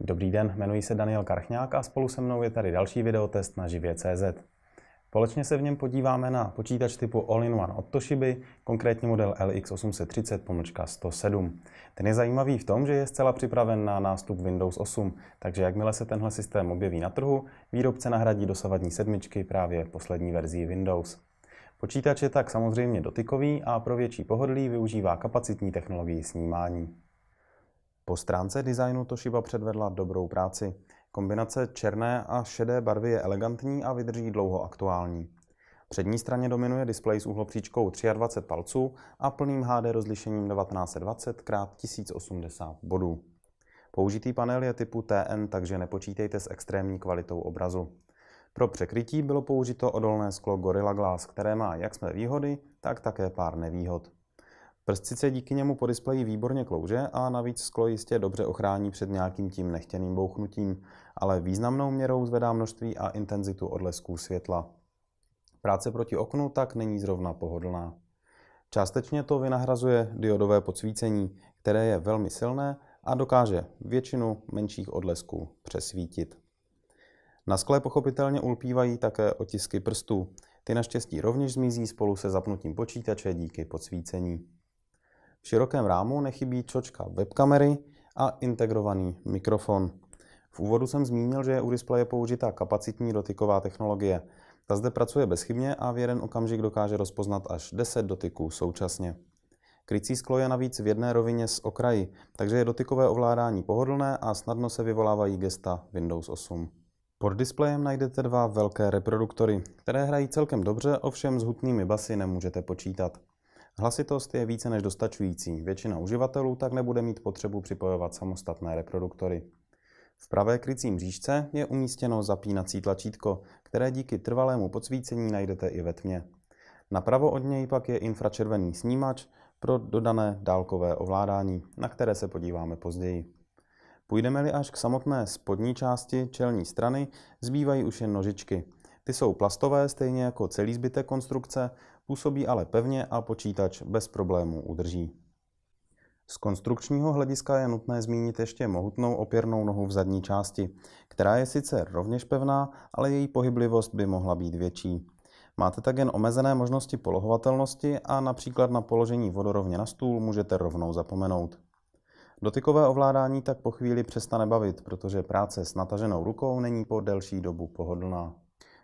Dobrý den, jmenuji se Daniel Karchňák a spolu se mnou je tady další videotest na živě.cz. Společně se v něm podíváme na počítač typu All-in-One od Toshiby, konkrétně model LX830-107. Ten je zajímavý v tom, že je zcela připraven na nástup Windows 8, takže jakmile se tenhle systém objeví na trhu, výrobce nahradí dosavadní sedmičky právě poslední verzí Windows. Počítač je tak samozřejmě dotykový a pro větší pohodlí využívá kapacitní technologii snímání. Po stránce designu Toshiba předvedla dobrou práci. Kombinace černé a šedé barvy je elegantní a vydrží dlouho aktuální. Přední straně dominuje displej s úhlopříčkou 23 palců a plným HD rozlišením 1920 x 1080 bodů. Použitý panel je typu TN, takže nepočítejte s extrémní kvalitou obrazu. Pro překrytí bylo použito odolné sklo Gorilla Glass, které má jak své výhody, tak také pár nevýhod. Prstice díky němu po displeji výborně klouže a navíc sklo jistě dobře ochrání před nějakým tím nechtěným bouchnutím, ale významnou měrou zvedá množství a intenzitu odlesků světla. Práce proti oknu tak není zrovna pohodlná. Částečně to vynahrazuje diodové podsvícení, které je velmi silné a dokáže většinu menších odlesků přesvítit. Na skle pochopitelně ulpívají také otisky prstů. Ty naštěstí rovněž zmizí spolu se zapnutím počítače díky podsvícení. V širokém rámu nechybí čočka webkamery a integrovaný mikrofon. V úvodu jsem zmínil, že je u displeje použitá kapacitní dotyková technologie. Ta zde pracuje bezchybně a v jeden okamžik dokáže rozpoznat až 10 dotyků současně. Krycí sklo je navíc v jedné rovině z okraji, takže je dotykové ovládání pohodlné a snadno se vyvolávají gesta Windows 8. Pod displejem najdete dva velké reproduktory, které hrají celkem dobře, ovšem s hutnými basy nemůžete počítat. Hlasitost je více než dostačující, většina uživatelů tak nebude mít potřebu připojovat samostatné reproduktory. V pravé krycí mřížce je umístěno zapínací tlačítko, které díky trvalému podsvícení najdete i ve tmě. Napravo od něj pak je infračervený snímač pro dodané dálkové ovládání, na které se podíváme později. Půjdeme-li až k samotné spodní části čelní strany, zbývají už jen nožičky – ty jsou plastové, stejně jako celý zbytek konstrukce, působí ale pevně a počítač bez problémů udrží. Z konstrukčního hlediska je nutné zmínit ještě mohutnou opěrnou nohu v zadní části, která je sice rovněž pevná, ale její pohyblivost by mohla být větší. Máte tak jen omezené možnosti polohovatelnosti a například na položení vodorovně na stůl můžete rovnou zapomenout. Dotykové ovládání tak po chvíli přestane bavit, protože práce s nataženou rukou není po delší dobu pohodlná.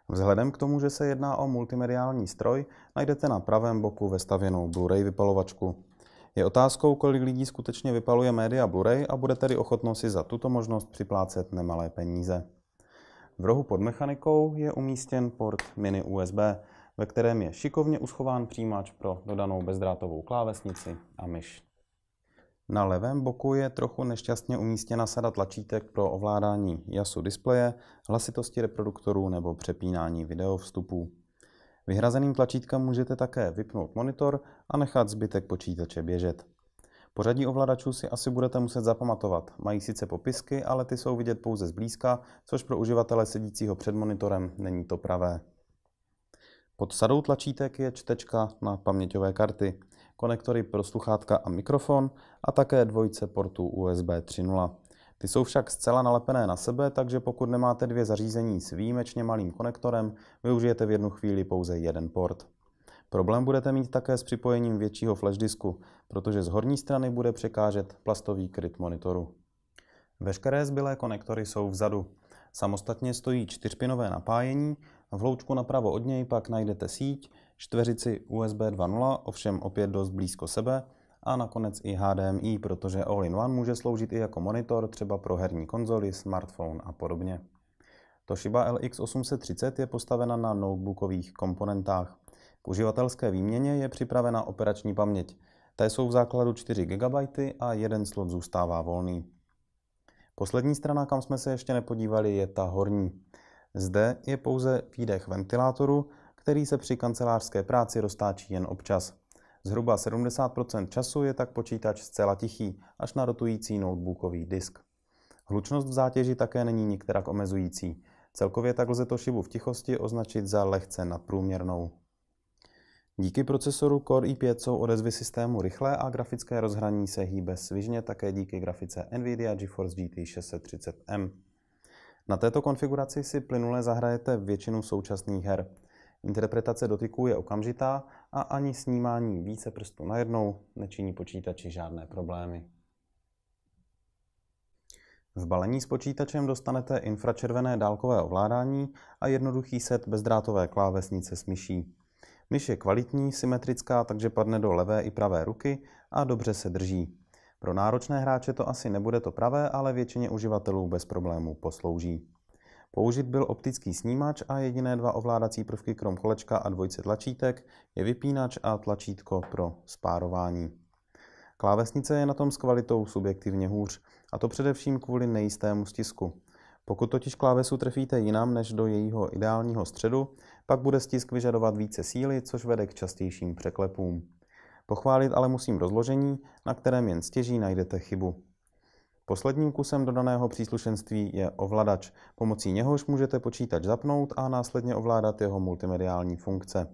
Vzhledem k tomu, že se jedná o multimediální stroj, najdete na pravém boku vestavěnou Blu-ray vypalovačku. Je otázkou, kolik lidí skutečně vypaluje média Blu-ray a bude tedy ochotno si za tuto možnost připlácet nemalé peníze. V rohu pod mechanikou je umístěn port mini USB, ve kterém je šikovně uschován přijímač pro dodanou bezdrátovou klávesnici a myš. Na levém boku je trochu nešťastně umístěna sada tlačítek pro ovládání jasu displeje, hlasitosti reproduktorů nebo přepínání videovstupů. Vyhrazeným tlačítkem můžete také vypnout monitor a nechat zbytek počítače běžet. Pořadí ovladačů si asi budete muset zapamatovat. Mají sice popisky, ale ty jsou vidět pouze zblízka, což pro uživatele sedícího před monitorem není to pravé. Pod sadou tlačítek je čtečka na paměťové karty konektory pro sluchátka a mikrofon a také dvojice portů USB 3.0. Ty jsou však zcela nalepené na sebe, takže pokud nemáte dvě zařízení s výjimečně malým konektorem, využijete v jednu chvíli pouze jeden port. Problém budete mít také s připojením většího flash disku, protože z horní strany bude překážet plastový kryt monitoru. Veškeré zbylé konektory jsou vzadu. Samostatně stojí čtyřpinové napájení, v hloučku napravo od něj pak najdete síť, čtveřici USB 2.0, ovšem opět dost blízko sebe, a nakonec i HDMI, protože All-in-One může sloužit i jako monitor, třeba pro herní konzoly, smartphone a podobně. Toshiba LX830 je postavena na notebookových komponentách. K uživatelské výměně je připravena operační paměť. Té jsou v základu 4 GB a jeden slot zůstává volný. Poslední strana, kam jsme se ještě nepodívali, je ta horní. Zde je pouze výdech ventilátoru který se při kancelářské práci roztáčí jen občas. Zhruba 70 času je tak počítač zcela tichý, až na rotující notebookový disk. Hlučnost v zátěži také není nikterak omezující. Celkově tak lze to šibu v tichosti označit za lehce nadprůměrnou. Díky procesoru Core i5 jsou odezvy systému rychlé a grafické rozhraní se hýbe svižně také díky grafice NVIDIA GeForce GT 630M. Na této konfiguraci si plynule zahrajete většinu současných her. Interpretace dotyků je okamžitá a ani snímání více prstů najednou nečiní počítači žádné problémy. V balení s počítačem dostanete infračervené dálkové ovládání a jednoduchý set bezdrátové klávesnice s myší. Myš je kvalitní, symetrická, takže padne do levé i pravé ruky a dobře se drží. Pro náročné hráče to asi nebude to pravé, ale většině uživatelů bez problémů poslouží. Použit byl optický snímač a jediné dva ovládací prvky krom kolečka a dvojce tlačítek je vypínač a tlačítko pro spárování. Klávesnice je na tom s kvalitou subjektivně hůř, a to především kvůli nejistému stisku. Pokud totiž klávesu trefíte jinam než do jejího ideálního středu, pak bude stisk vyžadovat více síly, což vede k častějším překlepům. Pochválit ale musím rozložení, na kterém jen stěží najdete chybu. Posledním kusem dodaného příslušenství je ovladač. Pomocí něhož můžete počítač zapnout a následně ovládat jeho multimediální funkce.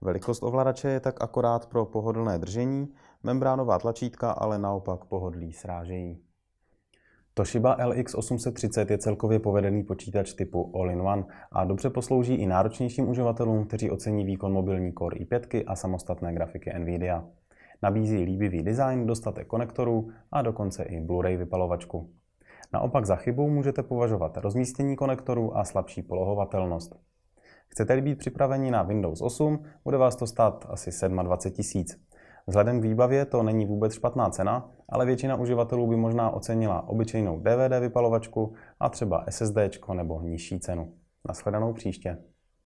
Velikost ovladače je tak akorát pro pohodlné držení, membránová tlačítka ale naopak pohodlí srážejí. Toshiba LX830 je celkově povedený počítač typu All-in-One a dobře poslouží i náročnějším uživatelům, kteří ocení výkon mobilní Core i5 a samostatné grafiky NVIDIA. Nabízí líbivý design, dostatek konektorů a dokonce i Blu-ray vypalovačku. Naopak za chybu můžete považovat rozmístění konektorů a slabší polohovatelnost. Chcete-li být připraveni na Windows 8, bude vás to stát asi 27 tisíc. Vzhledem k výbavě to není vůbec špatná cena, ale většina uživatelů by možná ocenila obyčejnou DVD vypalovačku a třeba SSD nebo nižší cenu. Naschledanou příště.